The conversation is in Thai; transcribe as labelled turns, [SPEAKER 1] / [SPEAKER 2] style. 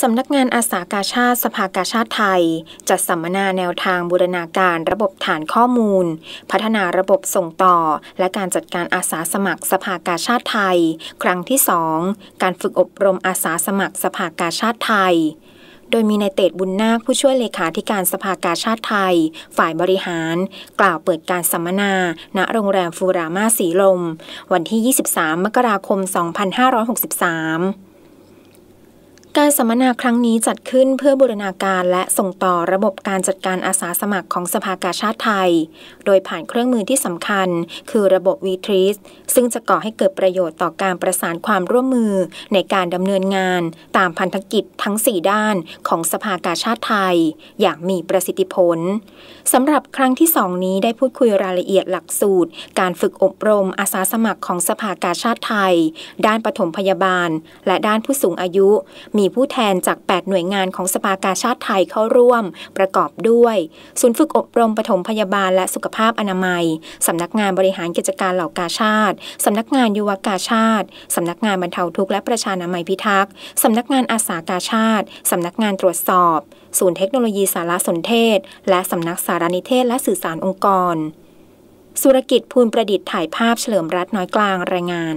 [SPEAKER 1] สำนักงานอาสากาชาติสภากาชาติไทย จัดสัมมนาแนวทางบูรณาการระบบฐานข้อมูล พัฒนาระบบส่งต่อและการจัดการอาสาสมัครสภากาชาติไทย ครั้งที่ 2 การฝึกอบรมอาสาสมัครสภากาชาติไทย โดยมีนายเตดบุญนาคผู้ช่วยเลขาธิการสภากาชาติไทย ฝ่ายบริหารกล่าวเปิดการสัมมนาณโรงแรมฟูรามาสีลม วันที่ 23 มกราคม 2563สัมมนาครั้งนี้จัดขึ้นเพื่อบูรณาการและส่งต่อระบบการจัดการอาสาสมัครของสภากาชาติไทยโดยผ่านเครื่องมือที่สำคัญคือระบบวีทริสซึ่งจะก่อให้เกิดประโยชน์ต่อการประสานความร่วมมือในการดำเนินงานตามพันธกิจทั้ง 4 ด้านของสภากาชาติไทย อย่างมีประสิทธิผลสำหรับครั้งที่2นี้ได้พูดคุยรายละเอียดหลักสูตร การฝึกอบรมอาสาสมัครของสภากาชาติไทย ด้านปฐมพยาบาล และด้านผู้สูงอายุมีผู้ผู้แทนจาก 8 หน่วยงานของสภากาชาติไทยเข้าร่วมประกอบด้วย ศูนย์ฝึกอบรมปฐมพยาบาลและสุขภาพอนามัย สำนักงานบริหารกิจการเหล่ากาชาติสำนักงานยุวกาชาติสำนักงานบรรเทาทุกข์และประชานามัยพิทักษ์ สำนักงานอาสากาชาติสำนักงานตรวจสอบ ศูนย์เทคโนโลยีสารสนเทศ และสำนักสารนิเทศและสื่อสารองค์กร สุรกิจภูมิประดิษฐ์ถ่ายภาพเฉลิมรัตนน้อยกลางรายงาน